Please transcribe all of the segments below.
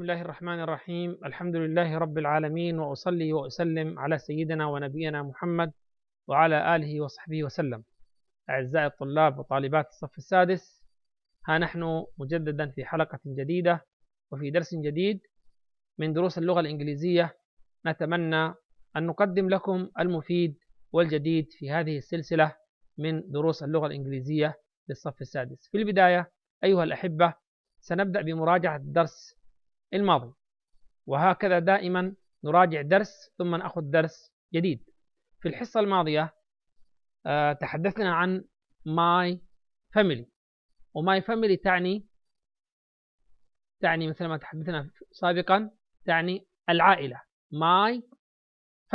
بسم الله الرحمن الرحيم الحمد لله رب العالمين وأصلي وأسلم على سيدنا ونبينا محمد وعلى آله وصحبه وسلم أعزائي الطلاب وطالبات الصف السادس ها نحن مجددا في حلقة جديدة وفي درس جديد من دروس اللغة الإنجليزية نتمنى أن نقدم لكم المفيد والجديد في هذه السلسلة من دروس اللغة الإنجليزية للصف السادس في البداية أيها الأحبة سنبدأ بمراجعة الدرس الماضي وهكذا دائما نراجع درس ثم نأخذ درس جديد في الحصة الماضية آه، تحدثنا عن family و وماي family تعني تعني مثل ما تحدثنا سابقا تعني العائلة my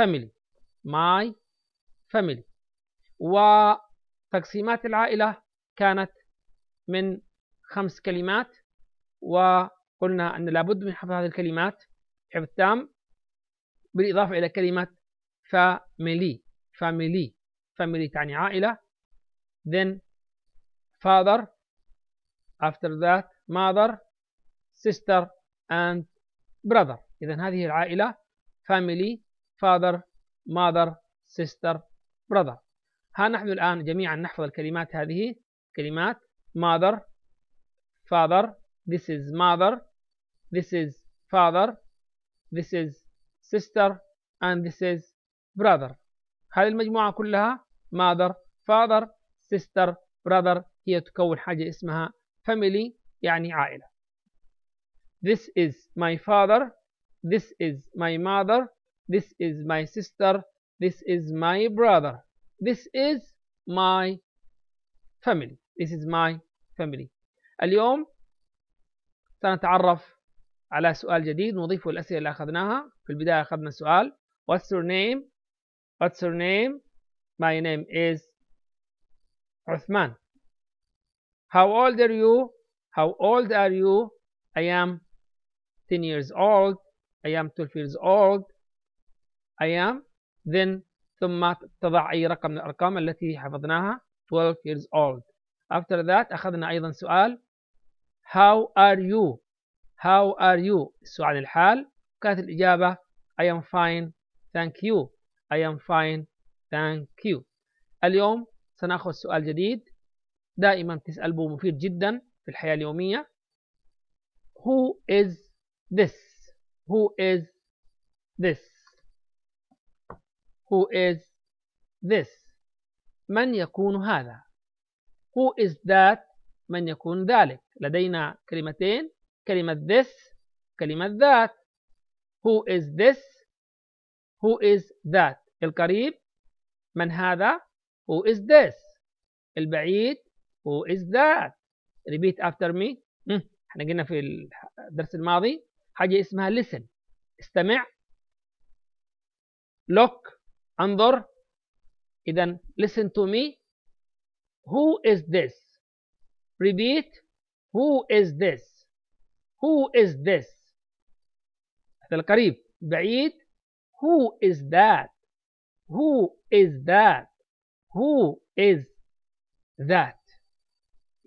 family my family وتقسيمات العائلة كانت من خمس كلمات و قلنا أن لابد من حفظ هذه الكلمات حفظ تام بالإضافة إلى كلمة family family family تعني عائلة then father after that mother sister and brother إذا هذه العائلة family father mother sister brother ها نحن الآن جميعا نحفظ الكلمات هذه كلمات mother father this is mother this is father this is sister and this is brother هذه المجموعة كلها mother father sister brother هي تكون حاجة اسمها family يعني عائلة this is my father this is my mother this is my sister this is my brother this is my family this is my family اليوم سنتعرف على سؤال جديد نضيفه الأسئلة اللي أخذناها في البداية أخذنا سؤال What's your name? What's your name? My name is عثمان How old are you? How old are you? I am 10 years old I am 12 years old I am then ثم تضع أي رقم من الأرقام التي حفظناها 12 years old After that أخذنا أيضا سؤال How are you? How are you السؤال عن الحال كانت الإجابة I am fine thank you I am fine thank you اليوم سنأخذ سؤال جديد دائما تسأل به مفيد جدا في الحياة اليومية Who is this? Who is this? Who is this? من يكون هذا؟ Who is that؟ من يكون ذلك؟ لدينا كلمتين كلمة this كلمة that who is this who is that القريب من هذا who is this البعيد who is that repeat after me احنا قلنا في الدرس الماضي حاجة اسمها listen استمع look انظر إذا listen to me who is this repeat who is this Who is this هذا القريب بعيد Who is that Who is that Who is that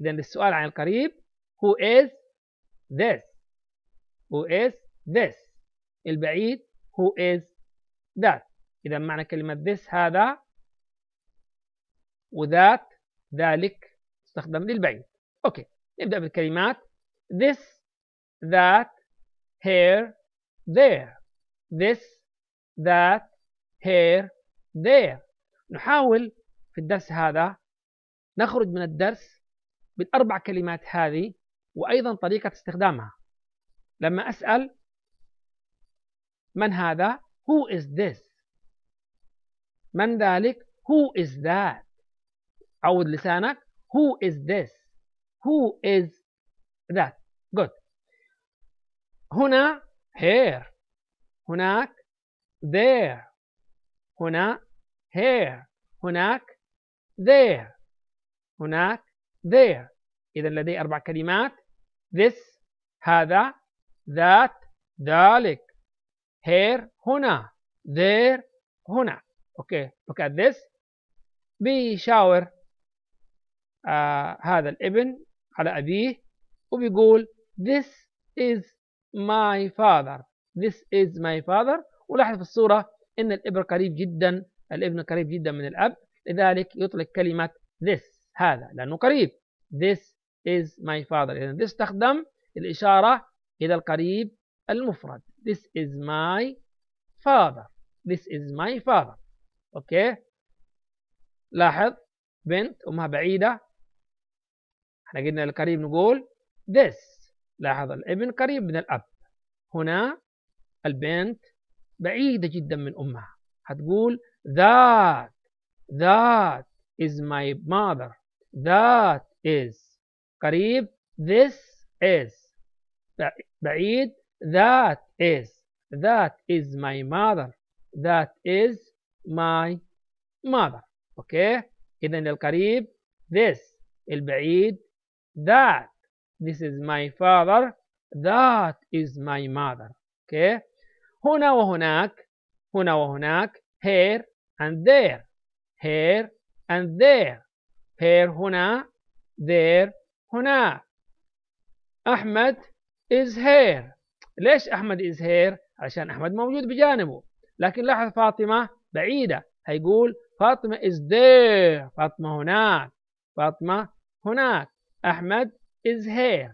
إذا السؤال عن القريب Who is this Who is this البعيد Who is that إذا معنى كلمة this هذا وذات ذلك استخدم للبعيد أوكي نبدأ بالكلمات this that here there this that here there نحاول في الدرس هذا نخرج من الدرس بالأربع كلمات هذه وأيضا طريقة استخدامها لما أسأل من هذا who is this من ذلك who is that عود لسانك who is this who is that good هنا here هناك there هنا here هناك there هناك there إذا لدي أربع كلمات this هذا that ذلك here هنا there هنا okay look at this بيشاور آه uh, هذا الابن على أبيه وبيقول this is my father this is my father ولاحظ في الصورة إن الابن قريب جدا الابن قريب جدا من الأب لذلك يطلق كلمة this هذا لأنه قريب this is my father إذا this تخدم الإشارة إلى القريب المفرد this is my father this is my father أوكي لاحظ بنت أمها بعيدة احنا قلنا القريب نقول this لاحظ الابن قريب من الأب هنا البنت بعيدة جدا من أمها هتقول that that is my mother that is قريب this is بعيد that is that is my mother that is my mother اوكي اذا القريب this البعيد that This is my father. That is my mother. Okay. هنا وهناك هنا وهناك here and there here and there here هنا there هناك أحمد is here ليش أحمد is here عشان أحمد موجود بجانبه لكن لاحظ فاطمة بعيدة هيقول فاطمة is there فاطمة هناك فاطمة هناك أحمد is here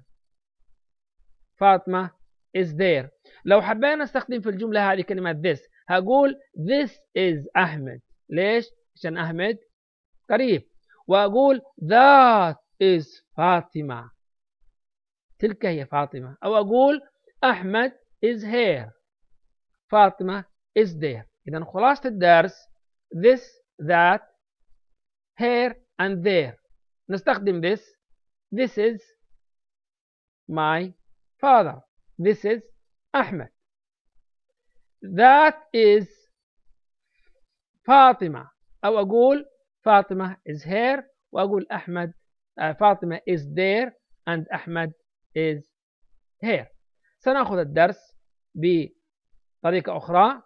فاطمة is there لو حبينا نستخدم في الجملة هذه كلمة this هقول this is أحمد ليش؟ عشان أحمد قريب وأقول that is فاطمة تلك هي فاطمة أو أقول أحمد is here فاطمة is there إذا خلاصة الدرس this that here and there نستخدم this this is my father. This is Ahmed. That is فاطمة أو أقول فاطمة is here وأقول أحمد فاطمة uh, is there and أحمد is here سنأخذ الدرس بطريقة أخرى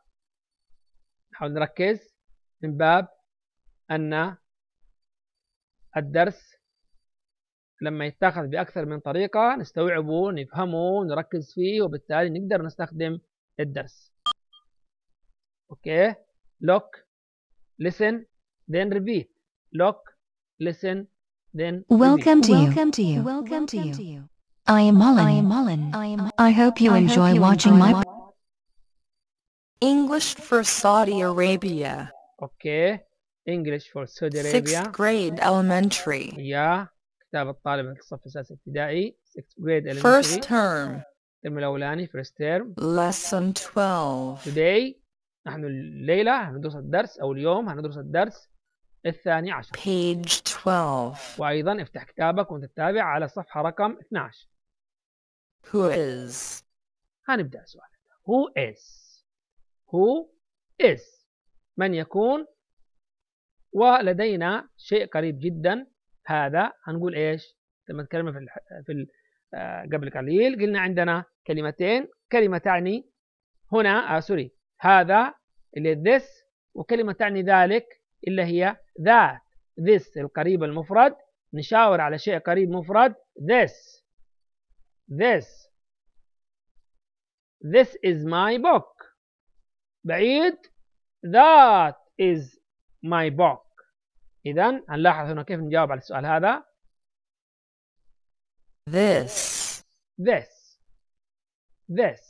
نحاول نركز من باب أن الدرس لما يتاخذ بأكثر من طريقة نستوعبه نفهمه نركز فيه وبالتالي نقدر نستخدم الدرس أوكي look listen then repeat look listen then repeat. welcome to you welcome to you welcome to you I am Mullen. I am Mullen. I am I hope you I enjoy hope you watching enjoy my English for Saudi Arabia. Okay. English for Saudi Arabia. Sixth grade elementary. Yeah. كتاب الطالب عند الصف الثالث ابتدائي 6th grade elementary first term الترم الأولاني first term lesson 12 today نحن الليلة هندرس الدرس أو اليوم هندرس الدرس الثاني عشر page 12 وأيضا افتح كتابك وأنت تتابع على صفحة رقم 12 who is هنبدأ السؤال who is who is من يكون ولدينا شيء قريب جدا هذا هنقول ايش لما تكلمنا في ال في ال آه، قبل قليل قلنا عندنا كلمتين كلمة تعني هنا آه سوري هذا اللي this وكلمة تعني ذلك اللي هي ذات this القريب المفرد نشاور على شيء قريب مفرد this this this is my book بعيد that is my book إذا هنلاحظ هنا كيف نجاوب على السؤال هذا this this this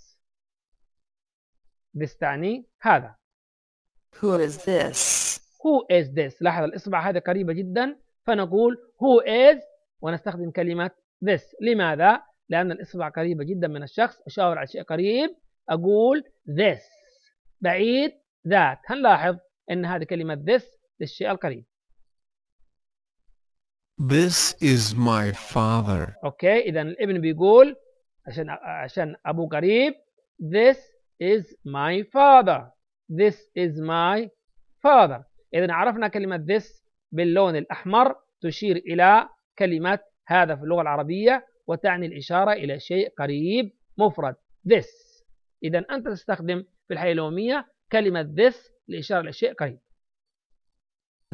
this تعني هذا who is this who is this لاحظ الإصبع هذا قريبة جدا فنقول who is ونستخدم كلمة this لماذا؟ لأن الإصبع قريبة جدا من الشخص أشاور على شيء قريب أقول this بعيد ذات هنلاحظ أن هذه كلمة this للشيء القريب This is my father. Okay, اذا الابن بيقول عشان عشان ابوه قريب This is my father. This is my father. إذا عرفنا كلمة this باللون الأحمر تشير إلى كلمة هذا في اللغة العربية وتعني الإشارة إلى شيء قريب مفرد this إذا أنت تستخدم في الحياة اليومية كلمة this لإشارة إلى شيء قريب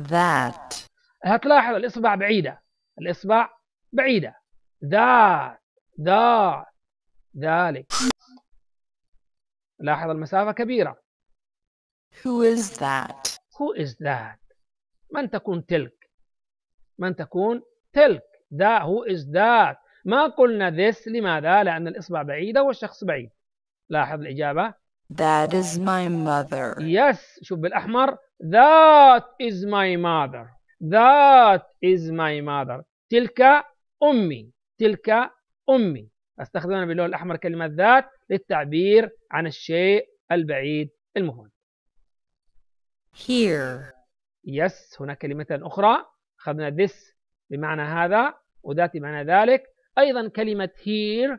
that هتلاحظ الإصبع بعيدة الإصبع بعيدة ذا ذا ذلك لاحظ المسافة كبيرة Who is that? Who is that? من تكون تلك؟ من تكون تلك؟ ذا who is that؟ ما قلنا this لماذا؟ لأن الإصبع بعيدة والشخص بعيد لاحظ الإجابة That is my mother Yes شوف بالأحمر That is my mother That is my mother تلك أمي تلك أمي أستخدم باللون الأحمر كلمة ذات للتعبير عن الشيء البعيد المهم. here yes هناك كلمة أخرى أخذنا this بمعنى هذا وذات بمعنى ذلك أيضا كلمة here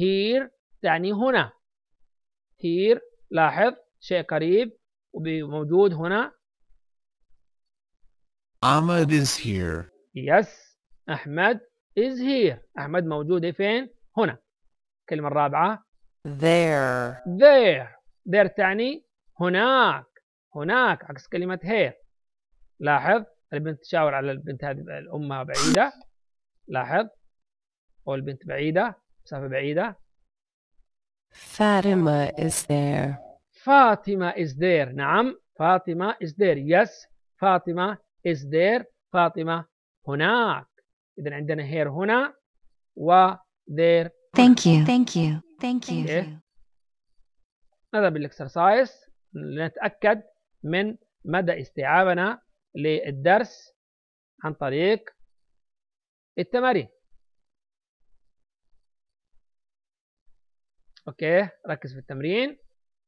here تعني هنا here لاحظ شيء قريب وموجود هنا Ahmed is here. Yes. Ahmed is here. Ahmed موجود فين؟ هنا. الكلمة الرابعة there. There. There تعني هناك. هناك عكس كلمة here. لاحظ البنت تشاور على البنت هذه الأمها بعيدة. لاحظ. والبنت بعيدة. مسافة بعيدة. Fatima is there. Fatima is there. نعم. Fatima is there. Yes. Fatima is there فاطمة هناك إذا عندنا here هنا و there thank you thank you thank you هذا بالاكسرسايز لنتأكد من مدى استيعابنا للدرس عن طريق التمارين اوكي ركز في التمرين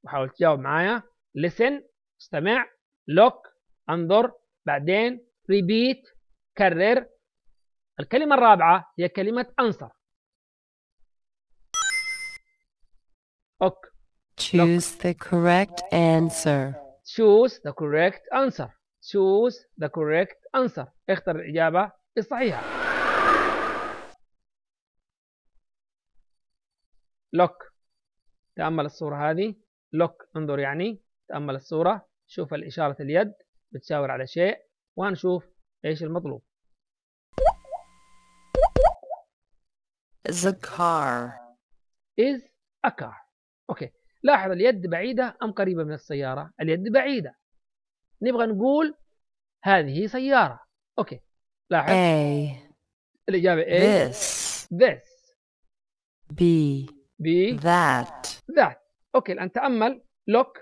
وحاول تجاوب معايا listen استمع look انظر بعدين ريبيت كرر الكلمة الرابعة هي كلمة أنصر أوك Choose the correct answer. Choose the correct answer. Choose the correct answer. اختر الإجابة الصحيحة. لوك تأمل الصورة هذه. لوك انظر يعني تأمل الصورة. شوف الإشارة اليد. بتشاور على شيء ونشوف ايش المطلوب The car is a car. اوكي لاحظ اليد بعيدة أم قريبة من السيارة؟ اليد بعيدة. نبغى نقول هذه سيارة. اوكي لاحظ A الإجابة A this this B B that that اوكي الآن تأمل look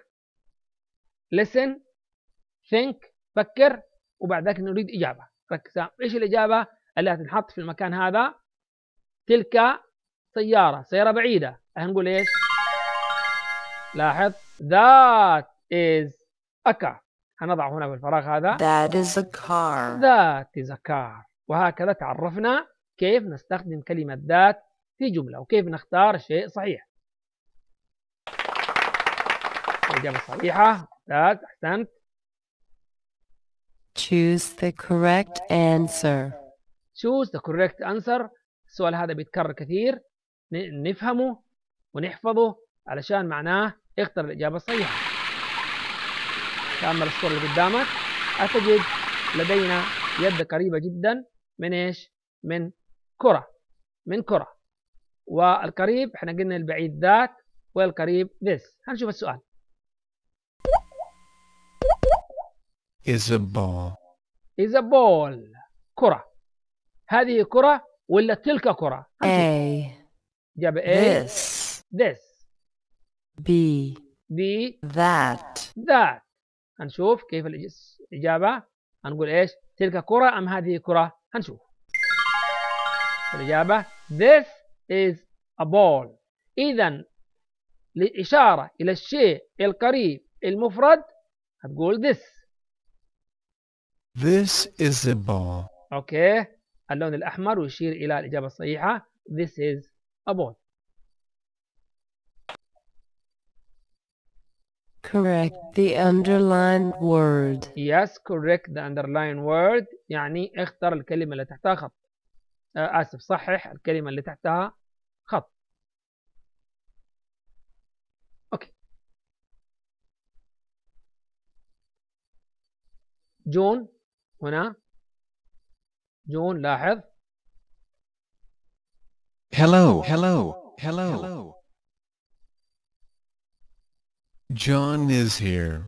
listen think فكر وبعد ذلك نريد إجابة ركز إيش الإجابة اللي هتنحط في المكان هذا تلك سيارة سيارة بعيدة هنقول إيش لاحظ that is a car هنضع هنا في الفراغ هذا that is a car that is a car وهكذا تعرفنا كيف نستخدم كلمة ذات في جملة وكيف نختار شيء صحيح الإجابة الصحيحة ذات أحسنت Choose the correct answer. Choose the correct answer. السؤال هذا بيتكرر كثير نفهمه ونحفظه علشان معناه اختر الإجابة الصحيحة. تأمل الصورة اللي قدامك أتجد لدينا يد قريبة جدا من ايش؟ من كرة من كرة والقريب احنا قلنا البعيد ذات والقريب ذس هنشوف السؤال is a ball is a ball كرة هذه كرة ولا تلك كرة A جاب A this this B B that that هنشوف كيف الإجابة هنقول إيش تلك كرة أم هذه كرة هنشوف الإجابة this is a ball إذا لإشارة إلى الشيء القريب المفرد هتقول this This is a ball. أوكي اللون الأحمر ويشير إلى الإجابة الصحيحة This is a ball. Correct the underlined word. Yes, correct the underlined word. يعني اختر الكلمة اللي تحتها خط. آه، آسف صحح الكلمة اللي تحتها خط. أوكي. جون هنا جون لاحظ هلو هلو هلو جون is here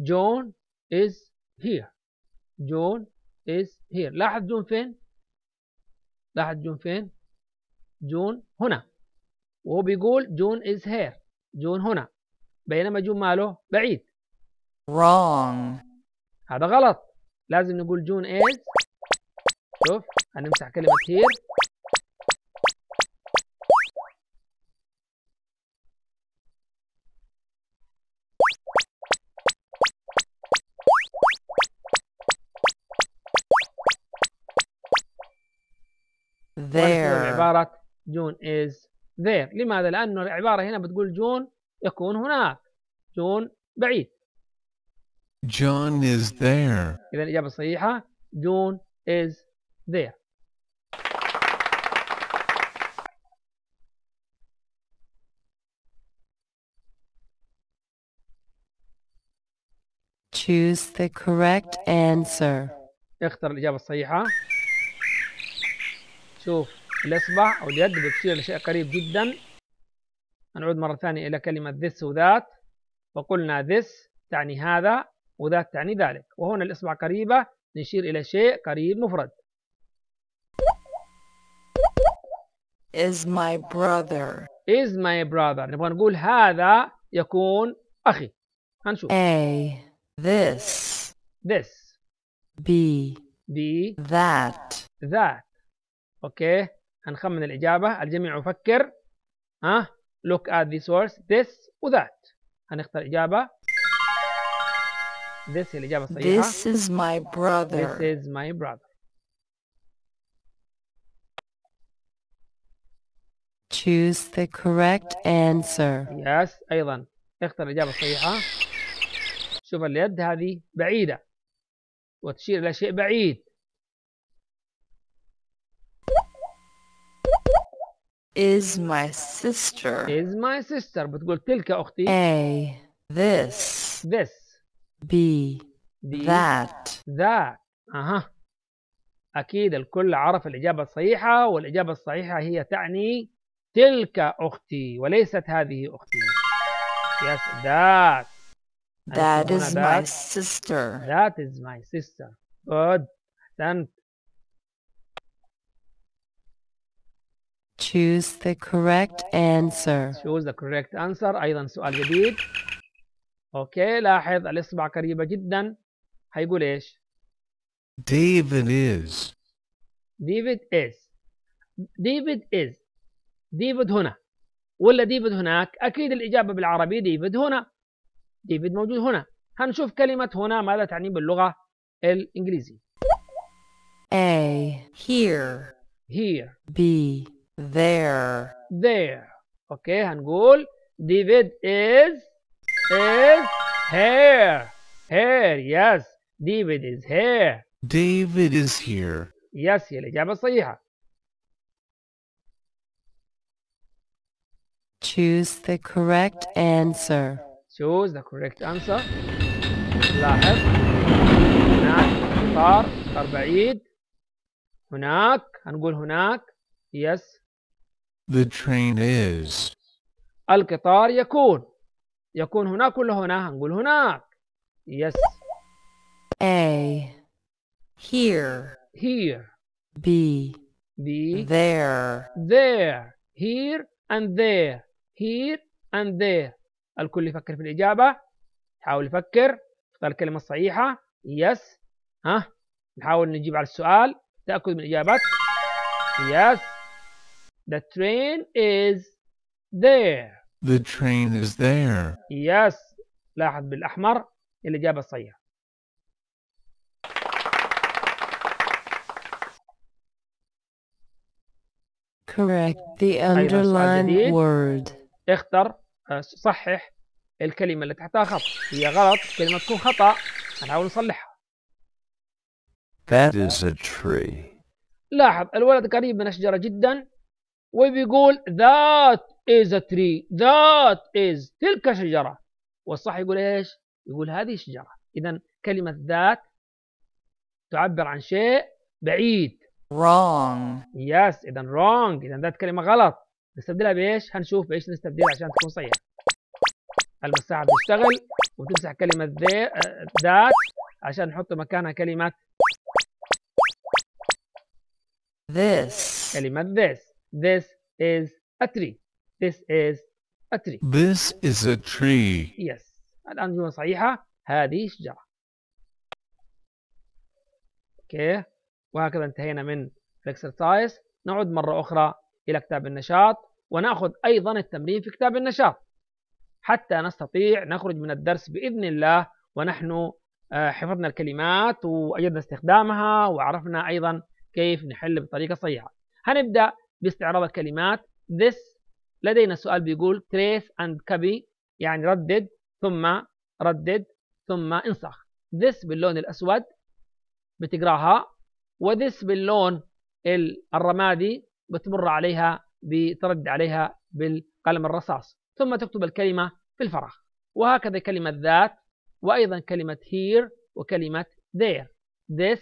جون is here جون is here لاحظ جون فين لاحظ جون فين جون هنا وهو بيقول جون is here جون هنا بينما جون ماله بعيد wrong هذا غلط لازم نقول جون از شوف هنمسح كلمة هير there عبارة جون is there لماذا؟ لأنه العبارة هنا بتقول جون يكون هناك جون بعيد John is there. إذا الإجابة الصحيحة John is there. Choose the correct answer. اختر الإجابة الصحيحة. شوف الإصبع أو اليد بتشير لشيء قريب جدا. نعود مرة ثانية إلى كلمة this وذات وقلنا this تعني هذا وذات تعني ذلك وهنا الإصبع قريبة نشير إلى شيء قريب مفرد is my brother is my brother نبغى نقول هذا يكون أخي هنشوف A this this B B that that أوكي هنخمن الإجابة الجميع يفكر ها look at this source this و that هنختار إجابة This الإجابة الصحيحة. This is my brother. This is my brother. Choose the correct answer. Yes أيضا اختر الإجابة الصحيحة. شوف اليد هذه بعيدة وتشير إلى شيء بعيد. Is my sister. Is my sister بتقول تلك أختي. A. This. This. be be that that أها أكيد الكل عرف الإجابة الصحيحة والإجابة الصحيحة هي تعني تلك أختي وليست هذه أختي yes that that is that. my sister that is my sister good أحسنت choose the correct answer choose the correct answer أيضا سؤال جديد اوكي لاحظ الاصبع قريبه جدا هيقول ايش ديفيد از ديفيد از ديفيد از ديفيد هنا ولا ديفيد هناك اكيد الاجابه بالعربي ديفيد هنا ديفيد موجود هنا هنشوف كلمه هنا ماذا تعني باللغه الانجليزيه A here here B there there اوكي هنقول ديفيد is is here. Here, yes. David is here. David is here. Yes, هي الإجابة الصحيحة. Choose the correct answer. Choose the correct answer. لاحظ هناك قطار صار بعيد هناك هنقول هناك yes. The train is. القطار يكون يكون هناك ولا هنا نقول هناك yes A here here B B there there here and there here and there الكل يفكر في الإجابة حاول يفكر اختار الكلمة الصحيحة yes ها نحاول نجيب على السؤال تأكد من إجابة yes the train is there The train is there. Yes. لاحظ بالأحمر الإجابة الصحيحة. Correct the underlined word. اختر آه، صحح الكلمة اللي تحتها خط هي غلط كلمة تكون خطأ هنحاول نصلحها. That is a tree. لاحظ الولد قريب من الشجرة جدا وبيقول ذات is a tree that is تلك شجرة والصح يقول ايش يقول هذه شجرة إذا كلمة ذات تعبر عن شيء بعيد wrong yes إذا wrong إذا ذات كلمة غلط نستبدلها بإيش هنشوف بإيش نستبدلها عشان تكون صحيحة المساحة بتشتغل وتمسح كلمة ذات عشان نحط مكانها كلمة this كلمة this this is a tree This is a tree. This is a tree. Yes. الأنجمة صحيحة. هذه شجرة. أوكي. وهكذا انتهينا من الاكسرسايز. نعود مرة أخرى إلى كتاب النشاط ونأخذ أيضا التمرين في كتاب النشاط حتى نستطيع نخرج من الدرس بإذن الله ونحن آه، حفظنا الكلمات وأجدنا استخدامها وعرفنا أيضا كيف نحل بطريقة صحيحة هنبدأ باستعراض الكلمات this لدينا سؤال بيقول trace and copy يعني ردد ثم ردد ثم انسخ this باللون الأسود بتقراها وذس باللون الرمادي بتمر عليها بترد عليها بالقلم الرصاص ثم تكتب الكلمة في الفراغ وهكذا كلمة ذات وأيضا كلمة here وكلمة there this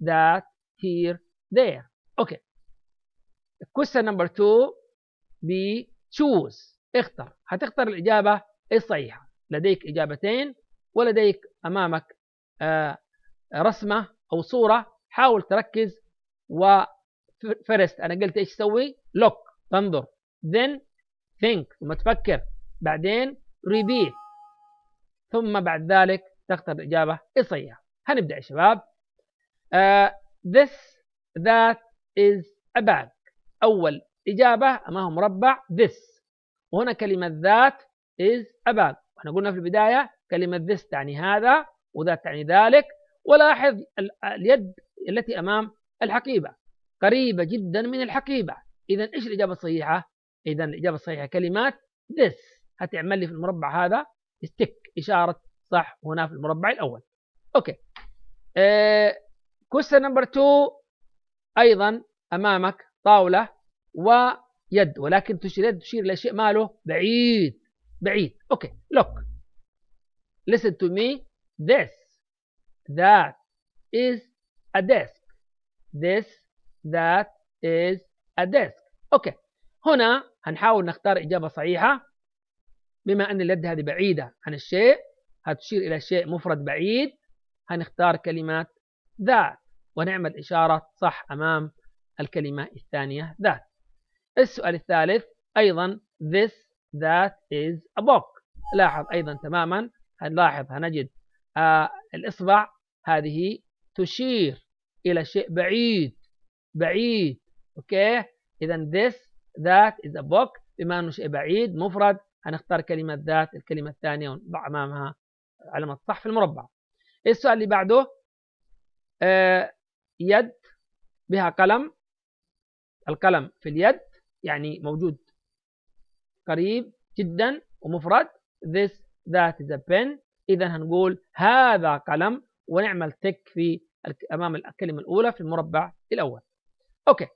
that here there okay question number two be تشوز اختر هتختار الإجابة الصحيحة لديك إجابتين ولديك أمامك آه، رسمة أو صورة حاول تركز و first أنا قلت إيش تسوي لوك تنظر then think ثم تفكر بعدين repeat ثم بعد ذلك تختار الإجابة الصحيحة هنبدأ يا شباب uh, this that is a bag أول إجابة أمامها مربع this وهنا كلمة ذات is about احنا قلنا في البداية كلمة this تعني هذا وذات تعني ذلك ولاحظ اليد التي أمام الحقيبة قريبة جدا من الحقيبة إذا إيش الإجابة الصحيحة؟ إذا الإجابة الصحيحة كلمات this هتعمل لي في المربع هذا ستيك إشارة صح هنا في المربع الأول أوكي كوستر نمبر 2 أيضا أمامك طاولة ويد ولكن تشير يد تشير إلى شيء ماله بعيد بعيد اوكي لوك listen to me this that is a desk this that is a desk اوكي هنا هنحاول نختار إجابة صحيحة بما أن اليد هذه بعيدة عن الشيء هتشير إلى شيء مفرد بعيد هنختار كلمات ذات ونعمل إشارة صح أمام الكلمة الثانية ذات السؤال الثالث أيضا this that is a book لاحظ أيضا تماما هنلاحظ هنجد آه الإصبع هذه تشير إلى شيء بعيد بعيد أوكي إذا this that is a book بما أنه شيء بعيد مفرد هنختار كلمة ذات الكلمة الثانية ونضع أمامها علامة صح في المربع السؤال اللي بعده آه يد بها قلم القلم في اليد يعني موجود قريب جدا ومفرد this that is a pen إذا هنقول هذا قلم ونعمل تك في أمام الكلمة الأولى في المربع الأول أوكي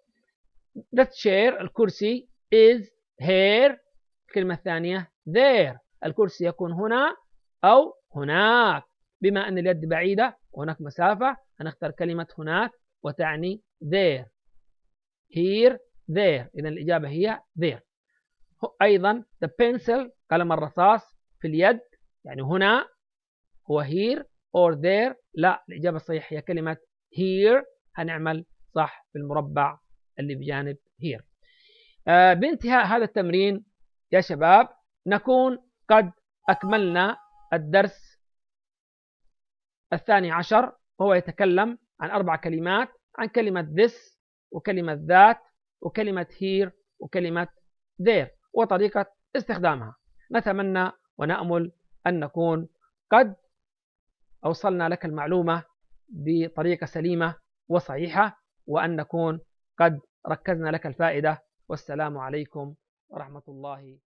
that chair الكرسي is here الكلمة الثانية there الكرسي يكون هنا أو هناك بما أن اليد بعيدة وهناك مسافة هنختار كلمة هناك وتعني there here there إذا الإجابة هي there أيضا the pencil قلم الرصاص في اليد يعني هنا هو here or there لا الإجابة الصحيحة هي كلمة here هنعمل صح في المربع اللي بجانب here آه بانتهاء هذا التمرين يا شباب نكون قد أكملنا الدرس الثاني عشر وهو يتكلم عن أربع كلمات عن كلمة this وكلمة ذات وكلمة here وكلمة there وطريقة استخدامها نتمنى ونأمل أن نكون قد أوصلنا لك المعلومة بطريقة سليمة وصحيحة وأن نكون قد ركزنا لك الفائدة والسلام عليكم ورحمة الله